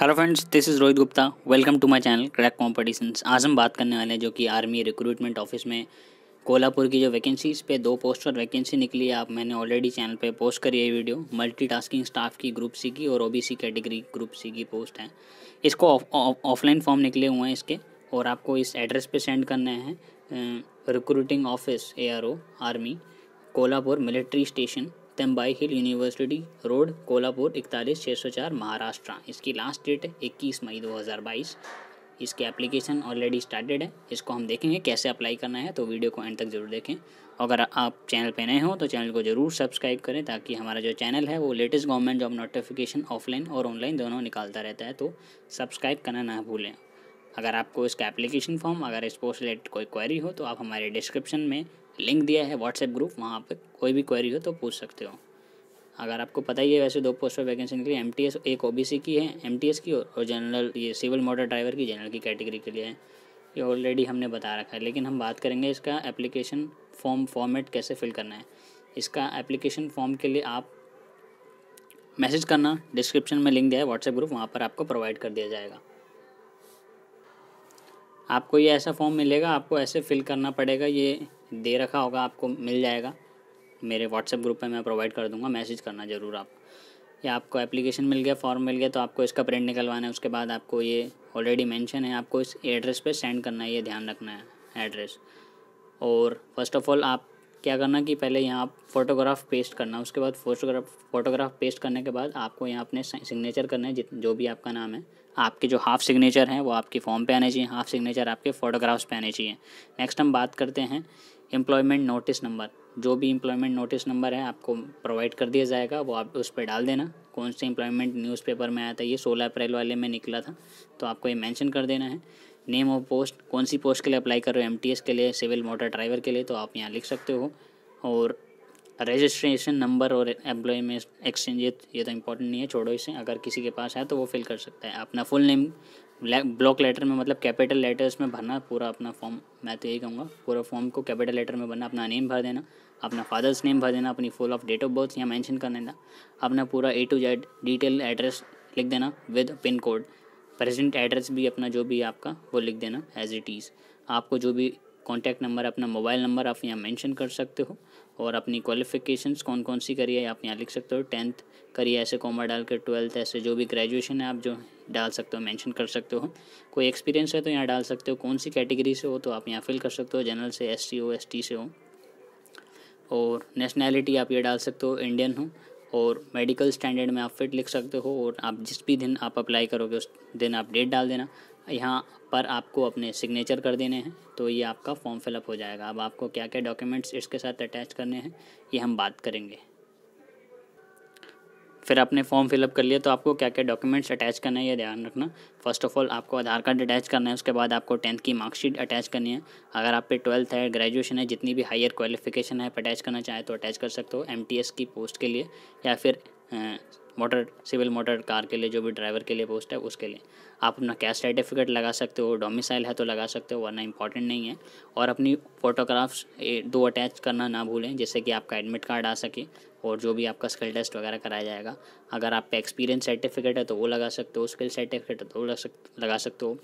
hello friends this is Rohit Gupta welcome to my channel crack competitions आज हम बात करने वाले हैं जो कि आर्मी रिक्रूटमेंट ऑफिस में कोल्हापुर की जो वैकेंसीज पे दो पोस्ट और वैकेंसी निकली है आप मैंने ऑलरेडी चैनल पे पोस्ट करी है वीडियो मल्टीटास्किंग स्टाफ की ग्रुप सी की और ओ कैटेगरी ग्रुप सी की पोस्ट है इसको ऑफलाइन फॉर्म निकले हुए हैं इसके और आपको इस एड्रेस पर सेंड करने हैं recruiting office A army Kolhapur military station Tembhai hill university road Kolhapur इकतालीस छः सौ चार महाराष्ट्र इसकी लास्ट डेट है इक्कीस मई दो हज़ार बाईस इसकी एप्लीकेशन ऑलरेडी स्टार्टेड है इसको हम देखेंगे कैसे अप्लाई करना है तो वीडियो को एंड तक जरूर देखें अगर आप चैनल पे नए हो तो चैनल को जरूर सब्सक्राइब करें ताकि हमारा जो चैनल है वो latest government job notification offline और ऑनलाइन दोनों निकालता रहता है तो सब्सक्राइब करना ना भूलें अगर आपको इसका एप्लीकेशन फॉर्म अगर इसको रिलेटेड कोई क्वेरी हो तो आप हमारे डिस्क्रिप्शन में लिंक दिया है व्हाट्सएप ग्रुप वहाँ पर कोई भी क्वेरी हो तो पूछ सकते हो अगर आपको पता ही है वैसे दो पोस्ट पर वैकेंसी निकली एम टी एस एक ओ बी सी की है एम टी एस की और जनरल ये सिविल मोटर ड्राइवर की जनरल की कैटेगरी के लिए है ये ऑलरेडी हमने बता रखा है लेकिन हम बात करेंगे इसका एप्लीकेशन फॉर्म फॉर्मेट कैसे फिल करना है इसका एप्लीकेशन फॉर्म के लिए आप मैसेज करना डिस्क्रिप्शन में लिंक दिया है व्हाट्सएप ग्रुप वहाँ पर आपको प्रोवाइड कर दिया जाएगा आपको ये ऐसा फॉर्म मिलेगा आपको ऐसे फिल करना पड़ेगा ये दे रखा होगा आपको मिल जाएगा मेरे व्हाट्सएप ग्रुप पे मैं प्रोवाइड कर दूंगा मैसेज करना ज़रूर आप या आपको एप्लीकेशन मिल गया फॉर्म मिल गया तो आपको इसका प्रिंट निकलवाना है उसके बाद आपको ये ऑलरेडी मेंशन है आपको इस एड्रेस पे सेंड करना है ये ध्यान रखना है एड्रेस और फर्स्ट ऑफ़ ऑल आप क्या करना कि पहले यहाँ आप फोटोग्राफ पेस्ट करना उसके बाद फोटोग्राफ फोटोग्राफ पेस्ट करने के बाद आपको यहाँ अपने सिग्नेचर करना है जित जो भी आपका नाम है आपके जो हाफ़ सिग्नेचर हैं वो आपके फॉर्म पे आने चाहिए हाफ़ सिग्नेचर आपके फ़ोटोग्राफ्स पे आने चाहिए नेक्स्ट हम बात करते हैं एम्प्लॉयमेंट नोटिस नंबर जो भी एम्प्लॉयमेंट नोटिस नंबर है आपको प्रोवाइड कर दिया जाएगा वो आप उस पर डाल देना कौन से एम्प्लॉयमेंट न्यूज़पेपर में आया था ये सोलह अप्रैल वाले में निकला था तो आपको ये मैंशन कर देना है नेम ऑफ पोस्ट कौन सी पोस्ट के लिए अप्लाई कर रहे हो एम के लिए सिविल मोटर ड्राइवर के लिए तो आप यहाँ लिख सकते हो और रजिस्ट्रेशन नंबर और एम्प्लॉयमेंट एक्सचेंज ये ये तो इंपॉर्टेंट नहीं है छोड़ो इसे अगर किसी के पास है तो वो फिल कर सकता है अपना फुल नेम ब्लॉक लेटर में मतलब कैपिटल लेटर्स में भरना पूरा अपना फॉर्म मैं तो यही कहूँगा पूरा फॉर्म को कैपिटल लेटर में भरना अपना नेम भर देना अपना फादर्स नेम भर देना अपनी full of date of birth यहाँ मैंशन कर देना अपना पूरा A to Z detail address लिख देना with pin code present address भी अपना जो भी आपका वो लिख देना एज इट इज़ आपको जो भी कॉन्टैक्ट नंबर अपना मोबाइल नंबर आप यहाँ मेंशन कर सकते हो और अपनी क्वालिफिकेशंस कौन कौन सी करी है आप यहाँ लिख सकते हो टेंथ करिए ऐसे कॉमर डाल कर ट्वेल्थ ऐसे जो भी ग्रेजुएशन है आप जो डाल सकते हो मेंशन कर सकते हो कोई एक्सपीरियंस है तो यहाँ डाल सकते हो कौन सी कैटेगरी से हो तो आप यहाँ फिल कर सकते हो जनरल से एस सी हो एस टी से हो और नेशनैलिटी आप ये डाल सकते हो इंडियन हो और मेडिकल स्टैंडर्ड में आप फिट लिख सकते हो और आप जिस भी दिन आप अप्लाई करोगे उस दिन आप डेट डाल देना यहाँ पर आपको अपने सिग्नेचर कर देने हैं तो ये आपका फॉर्म फिलअप हो जाएगा अब आपको क्या क्या डॉक्यूमेंट्स इसके साथ अटैच करने हैं ये हम बात करेंगे फिर आपने फॉर्म फिलअप कर लिया तो आपको क्या क्या डॉक्यूमेंट्स अटैच करना है ये ध्यान रखना फर्स्ट ऑफ ऑल आपको आधार कार्ड अटैच करना है उसके बाद आपको टेंथ की मार्कशीट अटैच करनी है अगर आप पे ट्वेल्थ है ग्रेजुएशन है जितनी भी हायर क्वालिफिकेशन है अटैच करना चाहें तो अटैच कर सकते हो एम की पोस्ट के लिए या फिर मोटर सिविल मोटर कार के लिए जो भी ड्राइवर के लिए पोस्ट है उसके लिए आप अपना कैश सर्टिफिकेट लगा सकते हो डोमिसाइल है तो लगा सकते हो वरना इंपॉर्टेंट नहीं है और अपनी फ़ोटोग्राफ्स दो अटैच करना ना भूलें जैसे कि आपका एडमिट कार्ड आ सके और जो भी आपका स्किल टेस्ट वगैरह कराया जाएगा अगर आप एक्सपीरियंस सर्टिफिकेट है तो वो लगा सकते हो स्किल सर्टिफिकेट है तो वो लगा सक लगा सकते हो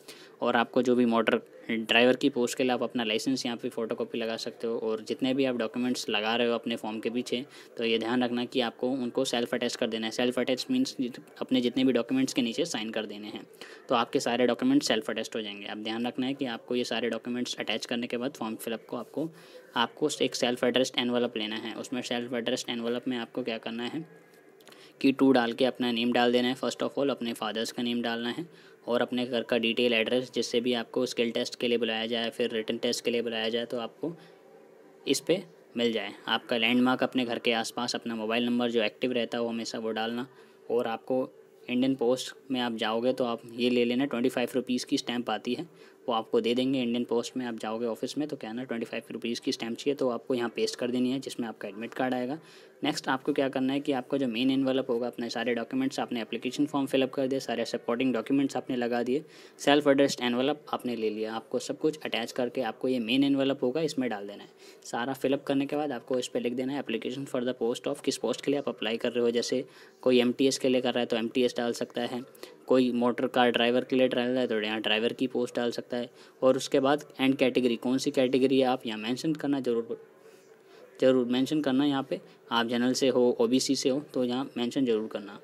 और आपको जो भी मोटर ड्राइवर की पोस्ट के लिए आप अपना लाइसेंस यहाँ पे कापी लगा सकते हो और जितने भी आप डॉक्यूमेंट्स लगा रहे हो अपने फॉर्म के पीछे तो ये ध्यान रखना कि आपको उनको सेल्फ अटैच कर देना है सेल्फ अटैच मीन्स अपने जितने भी डॉक्यूमेंट्स के नीचे साइन कर देने हैं तो आपके सारे डॉक्यूमेंट्स सेल्फ अटैच हो जाएंगे आप ध्यान रखना है कि आपको ये सारे डॉक्यूमेंट्स अटैच करने के बाद फॉर्म फिलअप को आपको आपको एक सेल्फ एड्रेस्ड एनवलप लेना है उसमें सेल्फ एड्रेस्ड एनवलप में आपको क्या करना है की टू डाल के अपना नेम डाल देना है फर्स्ट ऑफ ऑल अपने फादर्स का नेम डालना है और अपने घर का डिटेल एड्रेस जिससे भी आपको स्किल टेस्ट के लिए बुलाया जाए फिर रिटर्न टेस्ट के लिए बुलाया जाए तो आपको इस पर मिल जाए आपका लैंडमार्क अपने घर के आसपास अपना मोबाइल नंबर जो एक्टिव रहता है वो हमेशा वो डालना और आपको इंडियन पोस्ट में आप जाओगे तो आप ये ले लेना ट्वेंटी फाइव रुपीज़ की स्टैंप आती है वो आपको दे देंगे इंडियन पोस्ट में आप जाओगे ऑफिस में तो क्या ना ट्वेंटी फाइव रुपीज़ की स्टैम्प चाहिए तो आपको यहाँ पेस्ट कर देनी है जिसमें आपका एडमिट कार्ड आएगा नेक्स्ट आपको क्या करना है कि आपका जो मेन एनवलप होगा अपने सारे डॉक्यूमेंट्स आपने एप्लीकेशन फॉर्म फिलअप कर दिए सारे सपोर्टिंग डॉक्यूमेंट्स आपने लगा दिए सेल्फ एड्रेस्ड एनवलप आपने ले लिया आपको सब कुछ अटैच करके आपको ये मेन एनवलप होगा इसमें डाल देना है सारा फिलअप करने के बाद आपको इस पर लिख देना है application for the post of किस पोस्ट के लिए आप अप्लाई कर रहे हो जैसे कोई एम के लिए कर रहा है तो एम डाल सकता है कोई मोटर कार ड्राइवर के लिए ट्रायल है तो यहाँ ड्राइवर की पोस्ट डाल सकता है और उसके बाद एंड कैटेगरी कौन सी कैटेगरी है आप यहाँ मैंशन करना जरूर जरूर मैंशन करना यहाँ पर आप जनरल से हो ओ से हो तो यहाँ मैंशन जरूर करना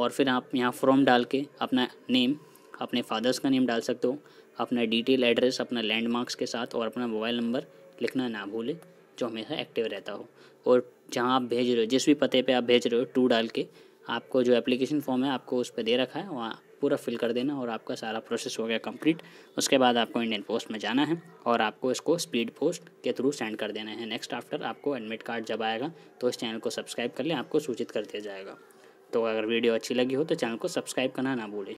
और फिर आप यहाँ फॉर्म डाल के अपना नेम अपने फादर्स का नेम डाल सकते हो अपना डिटेल एड्रेस अपना लैंडमार्क्स के साथ और अपना मोबाइल नंबर लिखना ना भूले जो हमेशा एक्टिव रहता हो और जहाँ आप भेज रहे हो जिस भी पते पे आप भेज रहे हो टू डाल के आपको जो एप्लीकेशन फॉर्म है आपको उस पर दे रखा है वहाँ पूरा फिल कर देना और आपका सारा प्रोसेस हो गया कंप्लीट उसके बाद आपको इंडियन पोस्ट में जाना है और आपको इसको स्पीड पोस्ट के थ्रू सेंड कर देना है नेक्स्ट आफ्टर आपको एडमिट कार्ड जब आएगा तो इस चैनल को सब्सक्राइब कर लें आपको सूचित कर दिया जाएगा तो अगर वीडियो अच्छी लगी हो तो चैनल को सब्सक्राइब करना ना भूलें